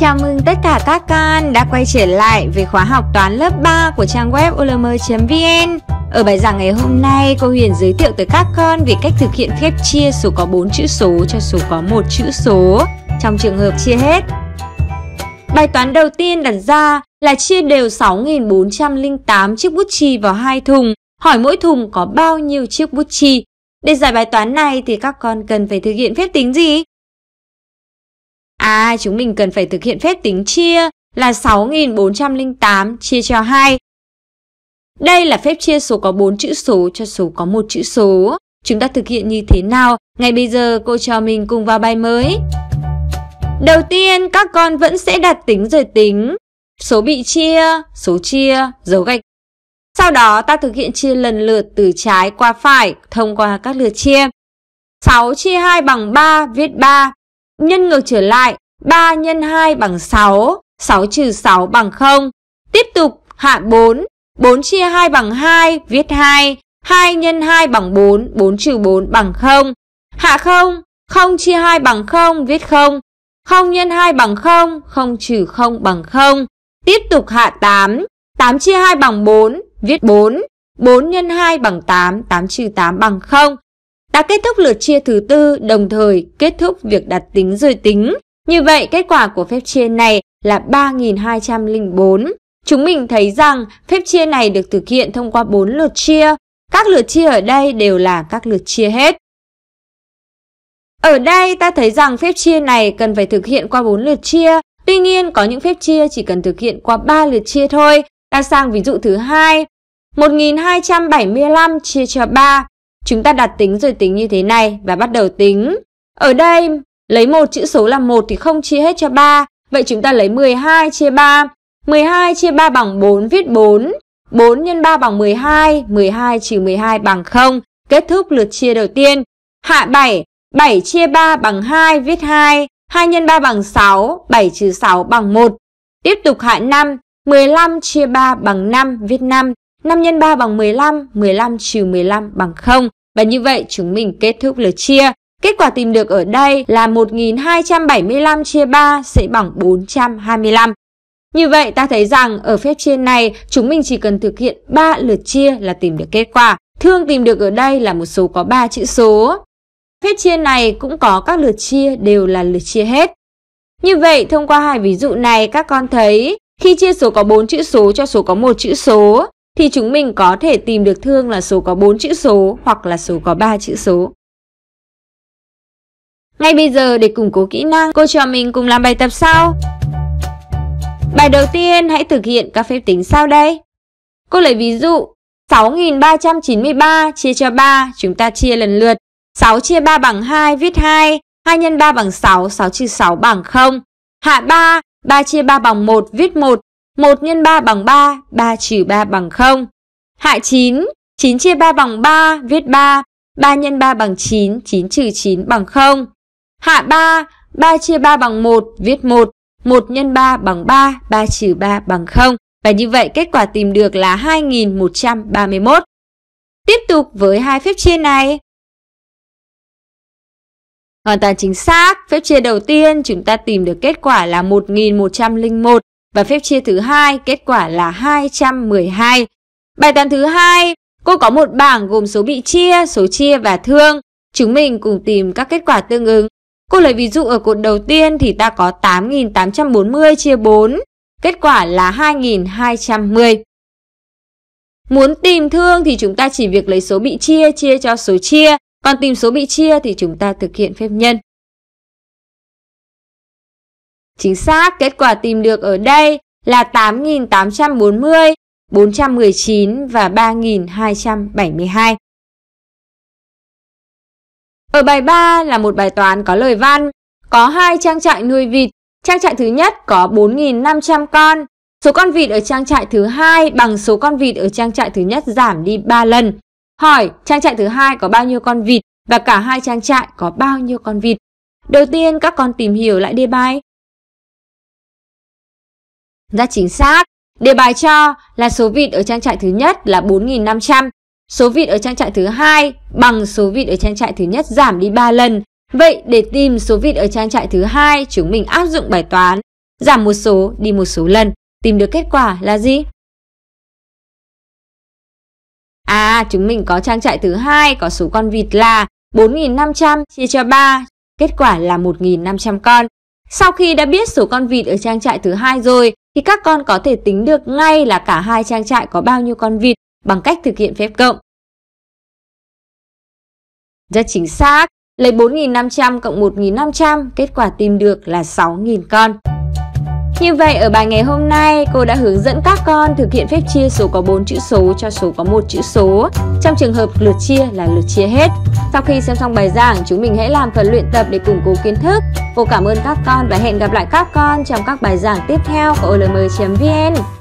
Chào mừng tất cả các con đã quay trở lại với khóa học toán lớp 3 của trang web olm.vn Ở bài giảng ngày hôm nay, cô Huyền giới thiệu tới các con về cách thực hiện phép chia số có 4 chữ số cho số có một chữ số trong trường hợp chia hết. Bài toán đầu tiên đặt ra là chia đều 6.408 chiếc bút chì vào hai thùng, hỏi mỗi thùng có bao nhiêu chiếc bút chì. Để giải bài toán này thì các con cần phải thực hiện phép tính gì? À, chúng mình cần phải thực hiện phép tính chia là 6.408 chia cho 2. Đây là phép chia số có 4 chữ số cho số có một chữ số. Chúng ta thực hiện như thế nào? Ngay bây giờ cô cho mình cùng vào bài mới. Đầu tiên, các con vẫn sẽ đặt tính rồi tính. Số bị chia, số chia, dấu gạch. Sau đó ta thực hiện chia lần lượt từ trái qua phải thông qua các lượt chia. 6 chia 2 bằng 3, viết 3. Nhân ngược trở lại, 3 x 2 bằng 6, 6 trừ 6 bằng 0. Tiếp tục hạ 4, 4 chia 2 bằng 2, viết 2, 2 x 2 bằng 4, 4 trừ 4 bằng 0. Hạ 0, 0 chia 2 bằng 0, viết 0, 0 x 2 bằng 0, 0 trừ 0 bằng 0. Tiếp tục hạ 8, 8 chia 2 bằng 4, viết 4, 4 x 2 bằng 8, 8 trừ 8 bằng 0. Đã kết thúc lượt chia thứ tư, đồng thời kết thúc việc đặt tính rồi tính. Như vậy, kết quả của phép chia này là 3204. Chúng mình thấy rằng phép chia này được thực hiện thông qua 4 lượt chia. Các lượt chia ở đây đều là các lượt chia hết. Ở đây ta thấy rằng phép chia này cần phải thực hiện qua 4 lượt chia. Tuy nhiên có những phép chia chỉ cần thực hiện qua 3 lượt chia thôi. Ta sang ví dụ thứ hai. 1275 chia cho 3. Chúng ta đặt tính rồi tính như thế này và bắt đầu tính. Ở đây Lấy một chữ số là một thì không chia hết cho 3. Vậy chúng ta lấy 12 chia 3. 12 chia 3 bằng 4 viết 4. 4 x 3 bằng 12. 12 trừ 12 bằng 0. Kết thúc lượt chia đầu tiên. Hạ 7. 7 chia 3 bằng 2 viết 2. 2 x 3 bằng 6. 7 trừ 6 bằng 1. Tiếp tục hạ 5. 15 chia 3 bằng 5 viết 5. 5 x 3 bằng 15. 15 trừ 15 bằng 0. Và như vậy chúng mình kết thúc lượt chia. Kết quả tìm được ở đây là 1275 chia 3 sẽ bằng 425. Như vậy ta thấy rằng ở phép chia này chúng mình chỉ cần thực hiện 3 lượt chia là tìm được kết quả. Thương tìm được ở đây là một số có 3 chữ số. Phép chia này cũng có các lượt chia đều là lượt chia hết. Như vậy thông qua hai ví dụ này các con thấy khi chia số có 4 chữ số cho số có một chữ số thì chúng mình có thể tìm được thương là số có 4 chữ số hoặc là số có 3 chữ số. Ngay bây giờ để củng cố kỹ năng, cô cho mình cùng làm bài tập sau. Bài đầu tiên hãy thực hiện các phép tính sau đây. Cô lấy ví dụ 6.393 chia cho 3, chúng ta chia lần lượt. 6 chia 3 bằng 2, viết 2. 2 x 3 bằng 6, 6 chia 6 bằng 0. Hạ 3, 3 chia 3 bằng 1, viết 1. 1 x 3 bằng 3, 3 trừ 3 bằng 0. Hạ 9, 9 chia 3 bằng 3, viết 3. 3 x 3 bằng 9, 9 trừ 9 bằng 0. Hạ 3, 3 chia 3 bằng 1, viết 1, 1 x 3 bằng 3, 3 trừ 3 bằng 0. Và như vậy kết quả tìm được là 2131. Tiếp tục với hai phép chia này. Hoàn toàn chính xác, phép chia đầu tiên chúng ta tìm được kết quả là 1101 và phép chia thứ hai kết quả là 212. Bài toán thứ hai, cô có một bảng gồm số bị chia, số chia và thương. Chúng mình cùng tìm các kết quả tương ứng Cô lấy ví dụ ở cột đầu tiên thì ta có 8.840 chia 4, kết quả là 2.210. Muốn tìm thương thì chúng ta chỉ việc lấy số bị chia chia cho số chia, còn tìm số bị chia thì chúng ta thực hiện phép nhân. Chính xác, kết quả tìm được ở đây là 8.840, 419 và 3.272. Ở bài 3 là một bài toán có lời văn. Có hai trang trại nuôi vịt. Trang trại thứ nhất có 4.500 con. Số con vịt ở trang trại thứ hai bằng số con vịt ở trang trại thứ nhất giảm đi 3 lần. Hỏi trang trại thứ hai có bao nhiêu con vịt và cả hai trang trại có bao nhiêu con vịt. Đầu tiên các con tìm hiểu lại đề bài. Ra chính xác, đề bài cho là số vịt ở trang trại thứ nhất là 4.500 Số vịt ở trang trại thứ hai bằng số vịt ở trang trại thứ nhất giảm đi 3 lần. Vậy để tìm số vịt ở trang trại thứ hai, chúng mình áp dụng bài toán giảm một số đi một số lần, tìm được kết quả là gì? À, chúng mình có trang trại thứ hai có số con vịt là 4.500 chia cho 3, kết quả là 1.500 con. Sau khi đã biết số con vịt ở trang trại thứ hai rồi, thì các con có thể tính được ngay là cả hai trang trại có bao nhiêu con vịt bằng cách thực hiện phép cộng. Rất chính xác, lấy 4.500 cộng 1.500, kết quả tìm được là 6.000 con. Như vậy ở bài ngày hôm nay, cô đã hướng dẫn các con thực hiện phép chia số có 4 chữ số cho số có một chữ số. Trong trường hợp lượt chia là lượt chia hết. Sau khi xem xong bài giảng, chúng mình hãy làm phần luyện tập để củng cố kiến thức. Cô cảm ơn các con và hẹn gặp lại các con trong các bài giảng tiếp theo của olm.vn.